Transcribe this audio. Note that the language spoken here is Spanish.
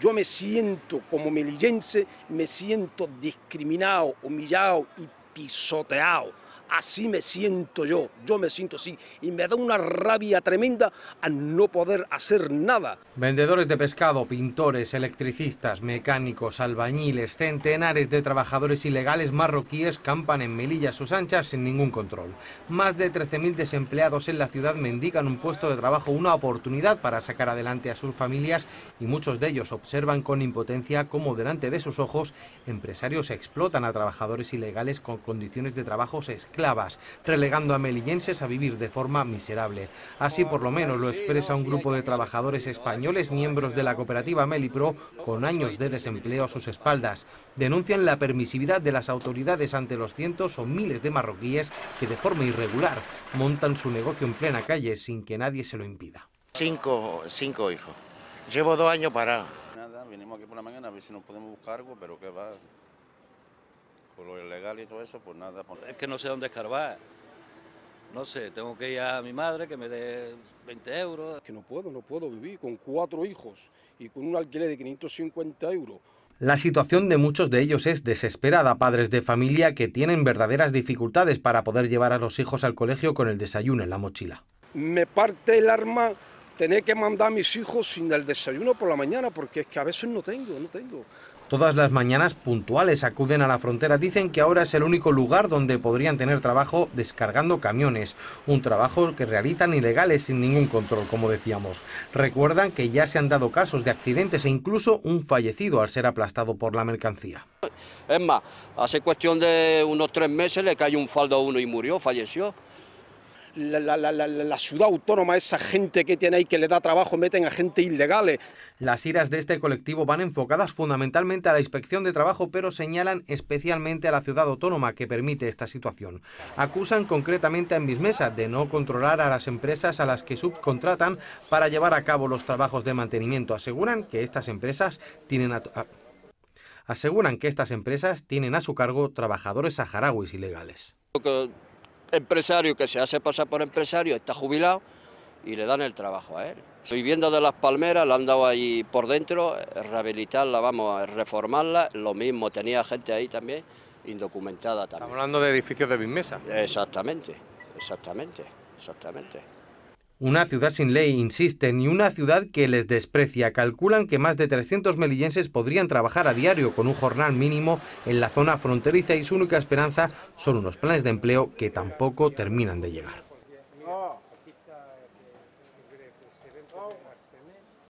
Yo me siento como melillense, me siento discriminado, humillado y pisoteado Así me siento yo, yo me siento así y me da una rabia tremenda al no poder hacer nada. Vendedores de pescado, pintores, electricistas, mecánicos, albañiles, centenares de trabajadores ilegales marroquíes campan en Melilla sus anchas sin ningún control. Más de 13.000 desempleados en la ciudad mendigan un puesto de trabajo, una oportunidad para sacar adelante a sus familias y muchos de ellos observan con impotencia cómo delante de sus ojos empresarios explotan a trabajadores ilegales con condiciones de trabajo escasas clavas, relegando a melillenses a vivir de forma miserable. Así por lo menos lo expresa un grupo de trabajadores españoles, miembros de la cooperativa Melipro, con años de desempleo a sus espaldas. Denuncian la permisividad de las autoridades ante los cientos o miles de marroquíes que de forma irregular montan su negocio en plena calle sin que nadie se lo impida. Cinco, cinco hijos. Llevo dos años parado. Nada, venimos aquí por la mañana a ver si nos podemos buscar algo, pero qué va por lo ilegal y todo eso, pues nada. Pues, es que no sé dónde escarbar. No sé, tengo que ir a mi madre que me dé 20 euros. que no puedo, no puedo vivir con cuatro hijos y con un alquiler de 550 euros. La situación de muchos de ellos es desesperada, padres de familia que tienen verdaderas dificultades para poder llevar a los hijos al colegio con el desayuno en la mochila. Me parte el arma tener que mandar a mis hijos sin el desayuno por la mañana, porque es que a veces no tengo, no tengo todas las mañanas puntuales acuden a la frontera. Dicen que ahora es el único lugar donde podrían tener trabajo descargando camiones, un trabajo que realizan ilegales sin ningún control, como decíamos. Recuerdan que ya se han dado casos de accidentes e incluso un fallecido al ser aplastado por la mercancía. Es más, hace cuestión de unos tres meses le cayó un faldo a uno y murió, falleció la, ciudad autónoma, esa gente que tiene ahí que le da trabajo, meten a gente ilegal. Las iras de este colectivo van enfocadas fundamentalmente a la inspección de trabajo, pero señalan especialmente a la ciudad autónoma que permite esta situación. Acusan concretamente a Envismesa de no controlar a las empresas a las que subcontratan para llevar a cabo los trabajos de mantenimiento. Aseguran que estas empresas tienen aseguran que estas empresas tienen a su cargo trabajadores saharauis ilegales empresario que se hace pasar por empresario está jubilado y le dan el trabajo a él. vivienda de Las Palmeras la han dado ahí por dentro, rehabilitarla, vamos, reformarla, lo mismo, tenía gente ahí también, indocumentada también. Estamos hablando de edificios de Bismesa. Exactamente, exactamente, exactamente. Una ciudad sin ley, insisten, ni una ciudad que les desprecia. Calculan que más de 300 melillenses podrían trabajar a diario con un jornal mínimo en la zona fronteriza y su única esperanza son unos planes de empleo que tampoco terminan de llegar.